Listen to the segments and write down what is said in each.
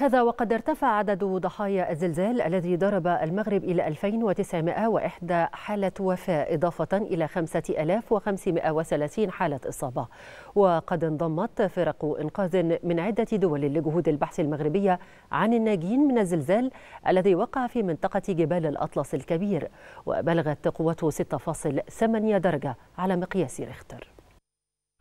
هذا وقد ارتفع عدد ضحايا الزلزال الذي ضرب المغرب إلى 2901 حالة وفاة إضافة إلى 5530 حالة إصابة وقد انضمت فرق إنقاذ من عدة دول لجهود البحث المغربية عن الناجين من الزلزال الذي وقع في منطقة جبال الأطلس الكبير وبلغت قوته 6.8 درجة على مقياس ريختر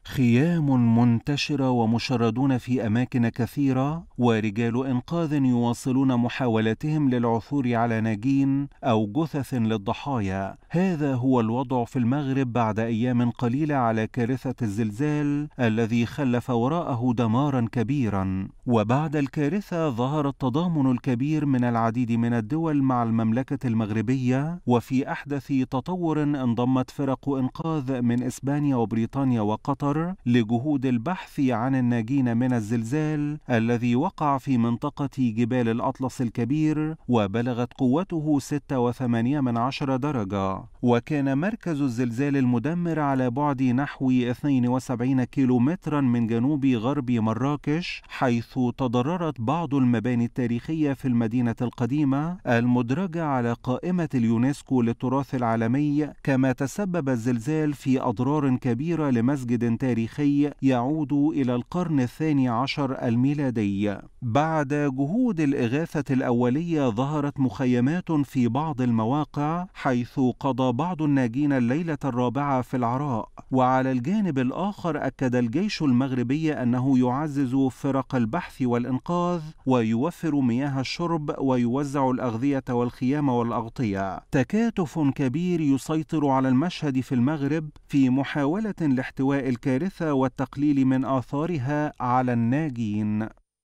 خيام منتشره ومشردون في اماكن كثيره ورجال انقاذ يواصلون محاولاتهم للعثور على ناجين او جثث للضحايا هذا هو الوضع في المغرب بعد ايام قليله على كارثه الزلزال الذي خلف وراءه دمارا كبيرا وبعد الكارثه ظهر التضامن الكبير من العديد من الدول مع المملكه المغربيه وفي احدث تطور انضمت فرق انقاذ من اسبانيا وبريطانيا وقطر آخر لجهود البحث عن الناجين من الزلزال الذي وقع في منطقة جبال الأطلس الكبير وبلغت قوته 6.8 من عشر درجة وكان مركز الزلزال المدمر على بعد نحو 72 كيلومترا من جنوب غرب مراكش حيث تضررت بعض المباني التاريخية في المدينة القديمة المدرجة على قائمة اليونسكو للتراث العالمي كما تسبب الزلزال في أضرار كبيرة لمسجد تاريخي يعود إلى القرن الثاني عشر الميلادي بعد جهود الإغاثة الأولية ظهرت مخيمات في بعض المواقع حيث قضى بعض الناجين الليلة الرابعة في العراء وعلى الجانب الآخر أكد الجيش المغربي أنه يعزز فرق البحث والإنقاذ ويوفر مياه الشرب ويوزع الأغذية والخيام والأغطية تكاتف كبير يسيطر على المشهد في المغرب في محاولة لاحتواء الكارثة والتقليل من آثارها على الناجين